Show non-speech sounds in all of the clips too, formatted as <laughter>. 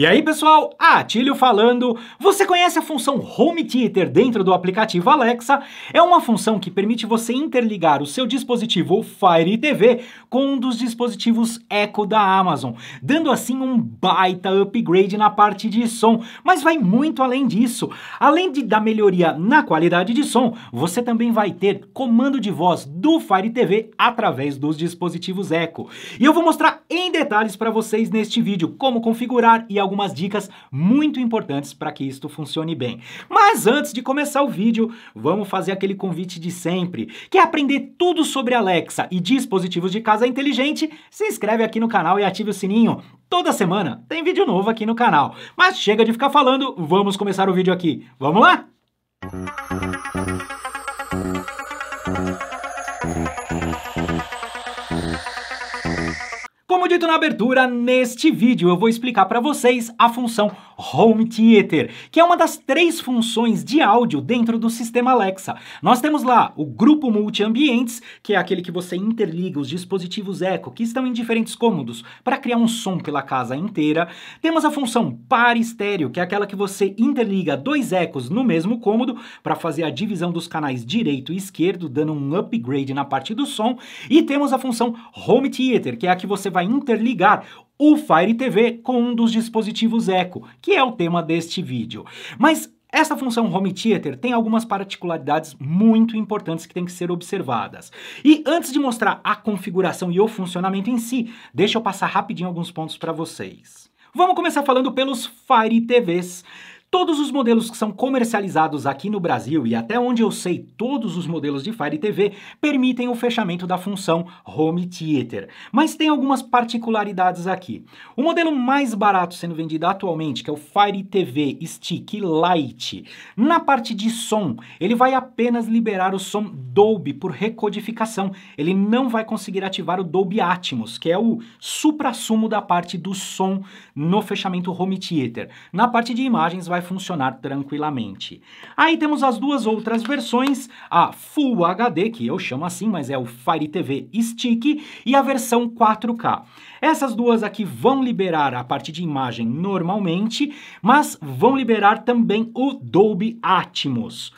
E aí, pessoal, Atílio falando. Você conhece a função Home Theater dentro do aplicativo Alexa? É uma função que permite você interligar o seu dispositivo Fire TV com um dos dispositivos Echo da Amazon, dando assim um baita upgrade na parte de som, mas vai muito além disso. Além de, da melhoria na qualidade de som, você também vai ter comando de voz do Fire TV através dos dispositivos Echo. E eu vou mostrar em detalhes para vocês neste vídeo como configurar e algumas algumas dicas muito importantes para que isto funcione bem. Mas antes de começar o vídeo, vamos fazer aquele convite de sempre, quer aprender tudo sobre Alexa e dispositivos de casa inteligente. Se inscreve aqui no canal e ative o sininho. Toda semana tem vídeo novo aqui no canal. Mas chega de ficar falando, vamos começar o vídeo aqui. Vamos lá? Como dito na abertura, neste vídeo eu vou explicar para vocês a função Home Theater, que é uma das três funções de áudio dentro do sistema Alexa. Nós temos lá o grupo multiambientes, que é aquele que você interliga os dispositivos Echo que estão em diferentes cômodos para criar um som pela casa inteira. Temos a função par estéreo, que é aquela que você interliga dois ecos no mesmo cômodo para fazer a divisão dos canais direito e esquerdo, dando um upgrade na parte do som. E temos a função Home Theater, que é a que você vai interligar o Fire TV com um dos dispositivos Echo, que é o tema deste vídeo. Mas essa função Home Theater tem algumas particularidades muito importantes que têm que ser observadas. E antes de mostrar a configuração e o funcionamento em si, deixa eu passar rapidinho alguns pontos para vocês. Vamos começar falando pelos Fire TVs. Todos os modelos que são comercializados aqui no Brasil e até onde eu sei, todos os modelos de Fire TV permitem o fechamento da função Home Theater. Mas tem algumas particularidades aqui. O modelo mais barato sendo vendido atualmente, que é o Fire TV Stick Lite, na parte de som, ele vai apenas liberar o som Dolby por recodificação. Ele não vai conseguir ativar o Dolby Atmos, que é o supra-sumo da parte do som no fechamento Home Theater. Na parte de imagens vai vai funcionar tranquilamente. Aí temos as duas outras versões, a Full HD, que eu chamo assim, mas é o Fire TV Stick, e a versão 4K. Essas duas aqui vão liberar a parte de imagem normalmente, mas vão liberar também o Dolby Atmos.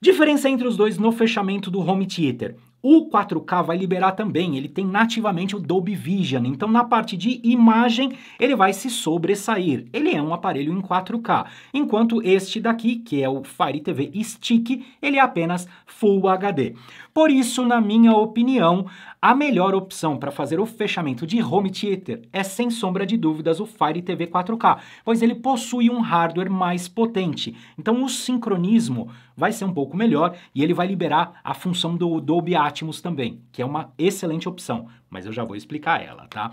Diferença entre os dois no fechamento do home theater. O 4K vai liberar também, ele tem nativamente o Dolby Vision, então na parte de imagem ele vai se sobressair. Ele é um aparelho em 4K, enquanto este daqui, que é o Fire TV Stick, ele é apenas Full HD. Por isso, na minha opinião, a melhor opção para fazer o fechamento de home theater é sem sombra de dúvidas o Fire TV 4K, pois ele possui um hardware mais potente. Então o sincronismo vai ser um pouco melhor e ele vai liberar a função do Dolby Atmos Atmos também, que é uma excelente opção, mas eu já vou explicar ela, tá?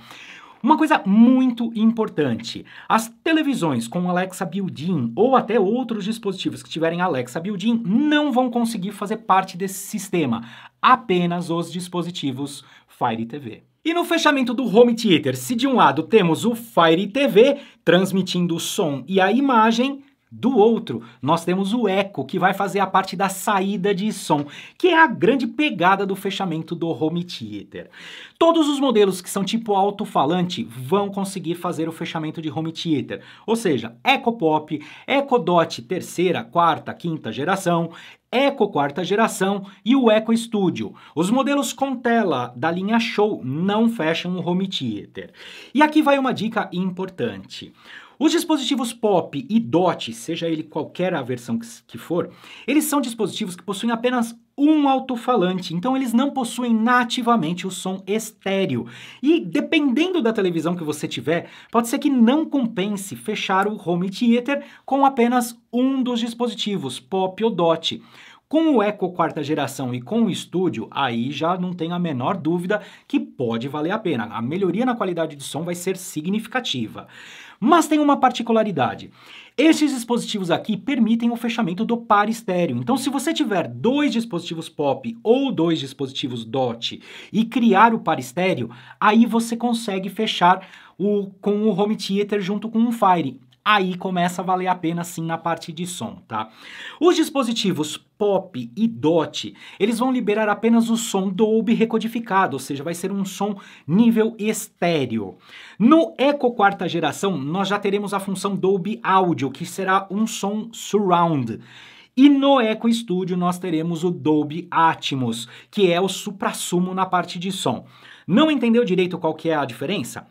Uma coisa muito importante: as televisões com Alexa build in ou até outros dispositivos que tiverem Alexa build in não vão conseguir fazer parte desse sistema, apenas os dispositivos Fire TV. E no fechamento do Home Theater, se de um lado temos o Fire TV transmitindo o som e a imagem, do outro, nós temos o eco, que vai fazer a parte da saída de som, que é a grande pegada do fechamento do home theater. Todos os modelos que são tipo alto-falante vão conseguir fazer o fechamento de home theater, ou seja, Eco Pop, Eco Dot terceira, quarta, quinta geração, Eco quarta geração e o Eco Studio. Os modelos com tela da linha Show não fecham o home theater. E aqui vai uma dica importante. Os dispositivos POP e DOT, seja ele qualquer a versão que for, eles são dispositivos que possuem apenas um alto-falante, então eles não possuem nativamente o som estéreo. E dependendo da televisão que você tiver, pode ser que não compense fechar o home theater com apenas um dos dispositivos, POP ou DOT. Com o Echo quarta geração e com o estúdio, aí já não tem a menor dúvida que pode valer a pena. A melhoria na qualidade de som vai ser significativa. Mas tem uma particularidade. Esses dispositivos aqui permitem o fechamento do par estéreo. Então, se você tiver dois dispositivos POP ou dois dispositivos DOT e criar o par estéreo, aí você consegue fechar o, com o home theater junto com o Fire aí começa a valer a pena sim na parte de som, tá? Os dispositivos POP e DOT, eles vão liberar apenas o som Dolby recodificado, ou seja, vai ser um som nível estéreo. No Echo quarta geração, nós já teremos a função Dolby Audio, que será um som surround. E no Echo Studio nós teremos o Dolby Atmos, que é o supra-sumo na parte de som. Não entendeu direito qual que é a diferença?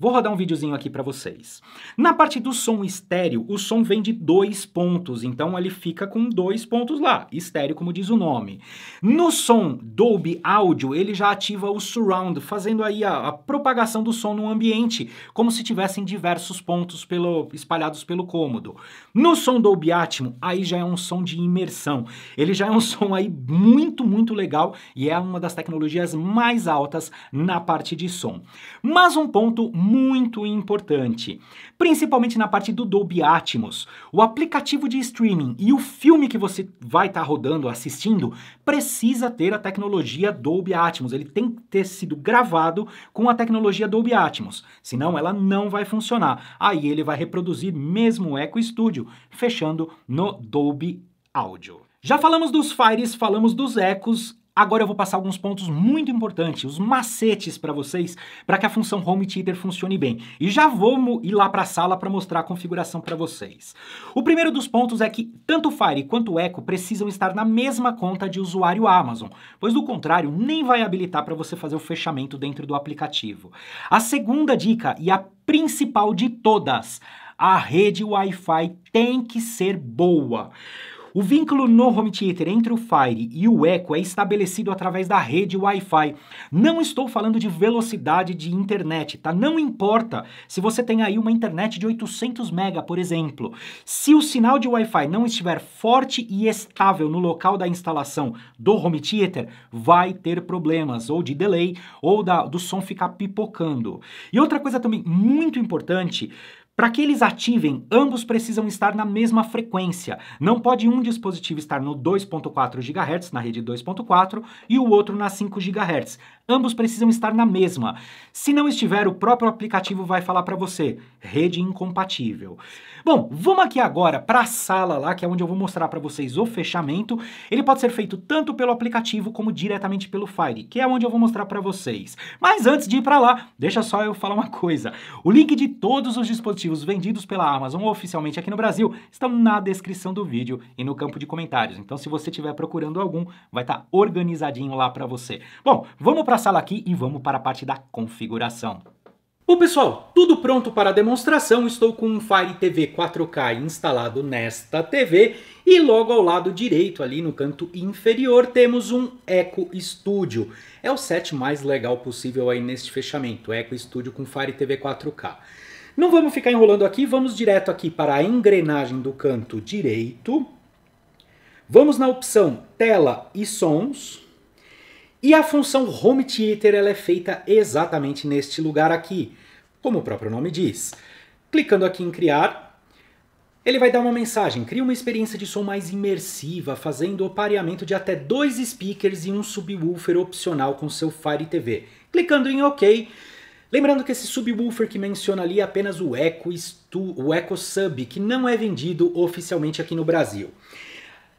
Vou rodar um videozinho aqui para vocês. Na parte do som estéreo, o som vem de dois pontos, então ele fica com dois pontos lá, estéreo como diz o nome. No som Dolby Audio, ele já ativa o surround, fazendo aí a, a propagação do som no ambiente, como se tivessem diversos pontos pelo, espalhados pelo cômodo. No som Dolby Atmos, aí já é um som de imersão. Ele já é um <laughs> som aí muito, muito legal e é uma das tecnologias mais altas na parte de som. Mas um ponto muito importante, principalmente na parte do Dolby Atmos. O aplicativo de streaming e o filme que você vai estar tá rodando, assistindo, precisa ter a tecnologia Dolby Atmos. Ele tem que ter sido gravado com a tecnologia Dolby Atmos, senão ela não vai funcionar. Aí ele vai reproduzir mesmo o Echo Studio, fechando no Dolby Audio. Já falamos dos Fires, falamos dos Ecos Agora eu vou passar alguns pontos muito importantes, os macetes para vocês, para que a função Home Theater funcione bem. E já vou ir lá para a sala para mostrar a configuração para vocês. O primeiro dos pontos é que tanto Fire quanto Echo precisam estar na mesma conta de usuário Amazon, pois do contrário nem vai habilitar para você fazer o fechamento dentro do aplicativo. A segunda dica e a principal de todas, a rede Wi-Fi tem que ser boa. O vínculo no home theater entre o Fire e o Echo é estabelecido através da rede Wi-Fi. Não estou falando de velocidade de internet, tá? Não importa se você tem aí uma internet de 800 mega, por exemplo. Se o sinal de Wi-Fi não estiver forte e estável no local da instalação do home theater, vai ter problemas ou de delay ou da, do som ficar pipocando. E outra coisa também muito importante, para que eles ativem, ambos precisam estar na mesma frequência. Não pode um dispositivo estar no 2.4 GHz, na rede 2.4, e o outro na 5 GHz. Ambos precisam estar na mesma. Se não estiver, o próprio aplicativo vai falar para você: rede incompatível. Bom, vamos aqui agora para a sala lá, que é onde eu vou mostrar para vocês o fechamento. Ele pode ser feito tanto pelo aplicativo como diretamente pelo Fire, que é onde eu vou mostrar para vocês. Mas antes de ir para lá, deixa só eu falar uma coisa. O link de todos os dispositivos vendidos pela Amazon oficialmente aqui no Brasil estão na descrição do vídeo e no campo de comentários. Então, se você estiver procurando algum, vai estar tá organizadinho lá para você. Bom, vamos para a sala aqui e vamos para a parte da configuração. Bom pessoal, tudo pronto para a demonstração, estou com um Fire TV 4K instalado nesta TV e logo ao lado direito ali no canto inferior temos um Eco Studio. É o set mais legal possível aí neste fechamento, Eco Studio com Fire TV 4K. Não vamos ficar enrolando aqui, vamos direto aqui para a engrenagem do canto direito. Vamos na opção tela e sons. E a função home theater ela é feita exatamente neste lugar aqui, como o próprio nome diz. Clicando aqui em criar, ele vai dar uma mensagem. Cria uma experiência de som mais imersiva, fazendo o pareamento de até dois speakers e um subwoofer opcional com seu Fire TV. Clicando em OK, Lembrando que esse subwoofer que menciona ali é apenas o Eco, Stu, o Sub, que não é vendido oficialmente aqui no Brasil.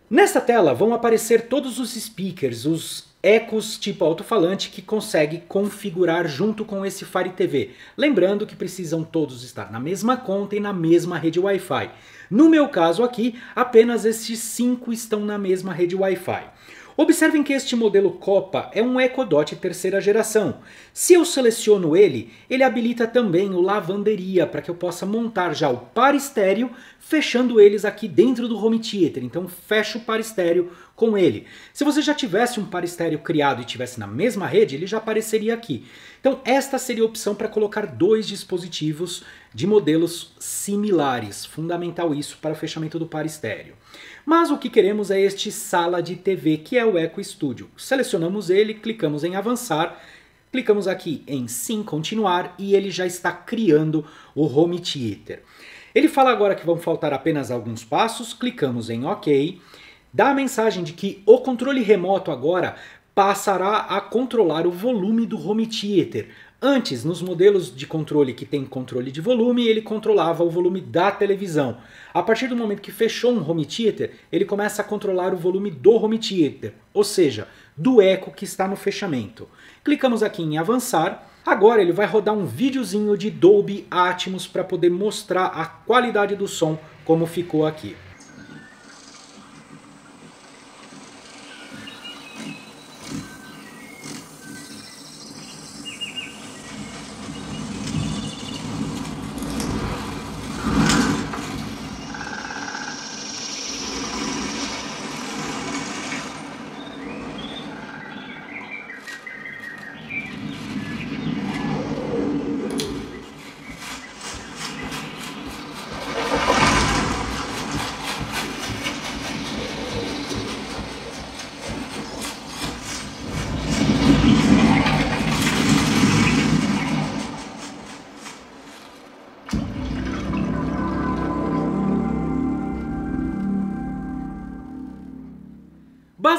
Nesta tela vão aparecer todos os speakers, os ecos tipo alto-falante que consegue configurar junto com esse Fire TV. Lembrando que precisam todos estar na mesma conta e na mesma rede Wi-Fi. No meu caso aqui, apenas esses cinco estão na mesma rede Wi-Fi. Observem que este modelo Copa é um EcoDot terceira geração. Se eu seleciono ele, ele habilita também o lavanderia para que eu possa montar já o par estéreo, fechando eles aqui dentro do home theater. Então fecho o par estéreo com ele. Se você já tivesse um par estéreo criado e tivesse na mesma rede, ele já apareceria aqui. Então esta seria a opção para colocar dois dispositivos de modelos similares. Fundamental isso para o fechamento do par estéreo. Mas o que queremos é este sala de TV, que é o Eco Studio. Selecionamos ele, clicamos em avançar, clicamos aqui em sim continuar e ele já está criando o home theater. Ele fala agora que vão faltar apenas alguns passos, clicamos em OK dá a mensagem de que o controle remoto agora passará a controlar o volume do home theater. Antes, nos modelos de controle que tem controle de volume, ele controlava o volume da televisão. A partir do momento que fechou um home theater, ele começa a controlar o volume do home theater, ou seja, do eco que está no fechamento. Clicamos aqui em avançar. Agora ele vai rodar um videozinho de Dolby Atmos para poder mostrar a qualidade do som como ficou aqui.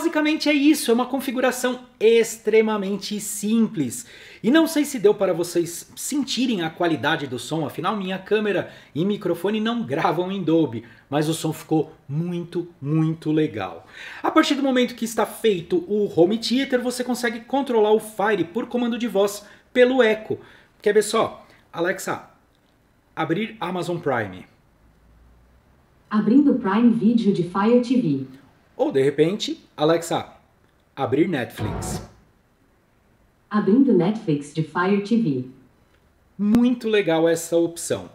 basicamente é isso, é uma configuração extremamente simples. E não sei se deu para vocês sentirem a qualidade do som, afinal minha câmera e microfone não gravam em Dolby, mas o som ficou muito, muito legal. A partir do momento que está feito o Home Theater, você consegue controlar o Fire por comando de voz pelo Echo. Quer ver só? Alexa, abrir Amazon Prime. Abrindo Prime Video de Fire TV. Ou de repente, Alexa, abrir Netflix. Abrindo Netflix de Fire TV. Muito legal essa opção.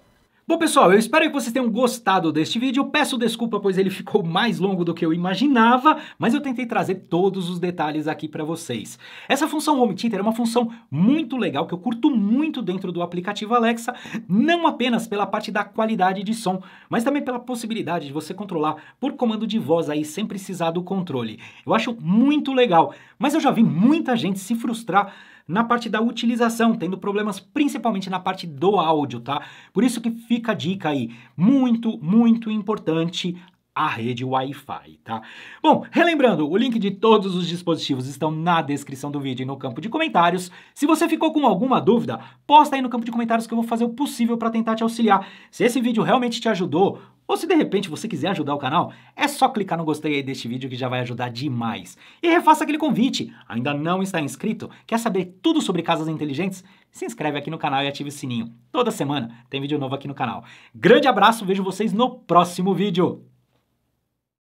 Bom pessoal, eu espero que vocês tenham gostado deste vídeo, peço desculpa pois ele ficou mais longo do que eu imaginava, mas eu tentei trazer todos os detalhes aqui para vocês. Essa função Home Theater é uma função muito legal que eu curto muito dentro do aplicativo Alexa, não apenas pela parte da qualidade de som, mas também pela possibilidade de você controlar por comando de voz aí sem precisar do controle. Eu acho muito legal, mas eu já vi muita gente se frustrar na parte da utilização, tendo problemas principalmente na parte do áudio, tá? Por isso que fica a dica aí, muito, muito importante a rede Wi-Fi, tá? Bom, relembrando, o link de todos os dispositivos estão na descrição do vídeo e no campo de comentários. Se você ficou com alguma dúvida, posta aí no campo de comentários que eu vou fazer o possível para tentar te auxiliar. Se esse vídeo realmente te ajudou, ou se de repente você quiser ajudar o canal, é só clicar no gostei aí deste vídeo que já vai ajudar demais. E refaça aquele convite. Ainda não está inscrito? Quer saber tudo sobre casas inteligentes? Se inscreve aqui no canal e ative o sininho. Toda semana tem vídeo novo aqui no canal. Grande abraço, vejo vocês no próximo vídeo.